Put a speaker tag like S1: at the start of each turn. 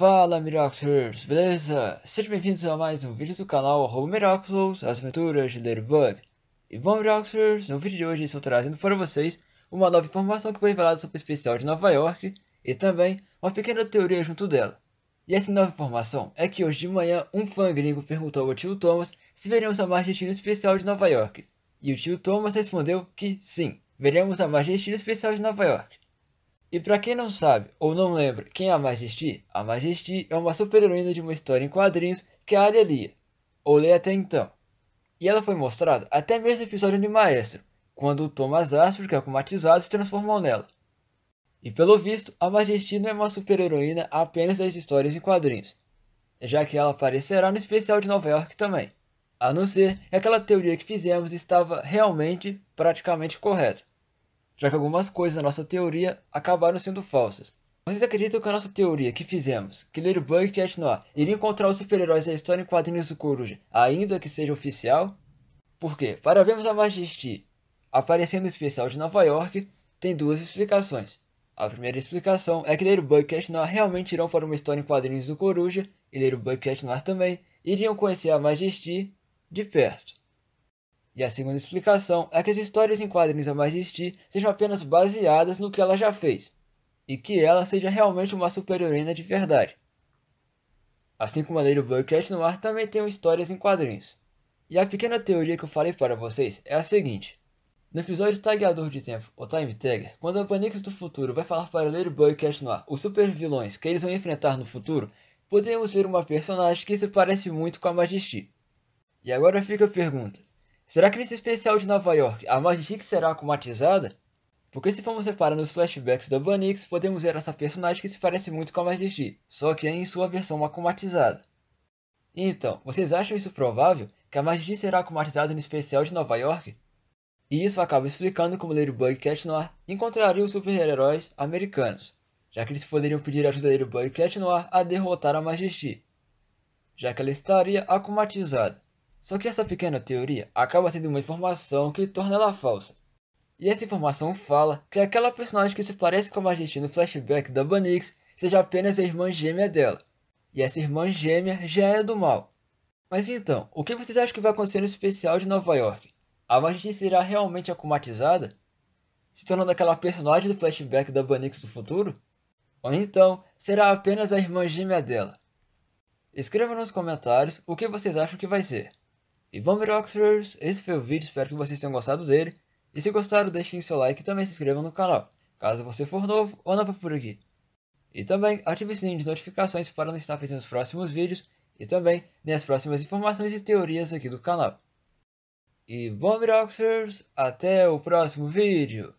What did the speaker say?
S1: Fala Miraclers, beleza? Sejam bem-vindos a mais um vídeo do canal Miracles, as aventuras de Ladybug. E bom Miraclers, no vídeo de hoje estou trazendo para vocês uma nova informação que foi revelada sobre o especial de Nova York e também uma pequena teoria junto dela. E essa nova informação é que hoje de manhã um fã gringo perguntou ao tio Thomas se veremos a Marge especial de Nova York. E o tio Thomas respondeu que sim, veremos a Marge especial de Nova York. E para quem não sabe ou não lembra quem é a Majesty, a Majesty é uma super-heroína de uma história em quadrinhos que é a Arya lia, ou lê até então. E ela foi mostrada até mesmo no episódio de Maestro, quando o Thomas Astro, que é comatizado, se transformou nela. E pelo visto, a Majesty não é uma super-heroína apenas das histórias em quadrinhos, já que ela aparecerá no especial de Nova York também. A não ser é que aquela teoria que fizemos estava realmente, praticamente correta já que algumas coisas da nossa teoria acabaram sendo falsas. Vocês acreditam que a nossa teoria que fizemos, que Ladybug e Cat Noir iriam encontrar os super-heróis da história em quadrinhos do Coruja, ainda que seja oficial? Porque, para vermos a Majesty aparecendo no especial de Nova York, tem duas explicações. A primeira explicação é que Ladybug e Cat Noir realmente irão para uma história em quadrinhos do Coruja, e Ladybug e Cat Noir também iriam conhecer a Majesty de perto. E a segunda explicação é que as histórias em quadrinhos a mais existir sejam apenas baseadas no que ela já fez, e que ela seja realmente uma super-heroína de verdade. Assim como a Lady Bluecat no ar também tem histórias em quadrinhos. E a pequena teoria que eu falei para vocês é a seguinte. No episódio Tagueador de Tempo, ou Time Tagger, quando a Panix do futuro vai falar para Ladybug e Cat Noir os super vilões que eles vão enfrentar no futuro, podemos ver uma personagem que se parece muito com a Majesty. E agora fica a pergunta, Será que nesse especial de Nova York a Magic será acumatizada? Porque se formos reparar nos flashbacks da Banix, podemos ver essa personagem que se parece muito com a Majesti, só que é em sua versão acumatizada. Então, vocês acham isso provável? Que a Majesti será acumatizada no especial de Nova York? E isso acaba explicando como Ladybug e Cat Noir encontrariam os super-heróis americanos, já que eles poderiam pedir ajuda a Ladybug e Cat Noir a derrotar a Majesti, já que ela estaria acumatizada. Só que essa pequena teoria acaba sendo uma informação que torna ela falsa. E essa informação fala que aquela personagem que se parece com a Majesti no flashback da Banix seja apenas a irmã gêmea dela. E essa irmã gêmea já é do mal. Mas então, o que vocês acham que vai acontecer no especial de Nova York? A Majesti será realmente acumatizada? Se tornando aquela personagem do flashback da Banix do futuro? Ou então, será apenas a irmã gêmea dela? Escreva nos comentários o que vocês acham que vai ser. E bom, Viroxers, esse foi o vídeo, espero que vocês tenham gostado dele. E se gostaram, deixem seu like e também se inscrevam no canal, caso você for novo ou nova por aqui. E também ative o sininho de notificações para não estar perdendo os próximos vídeos e também as próximas informações e teorias aqui do canal. E bom, Viroxers, até o próximo vídeo!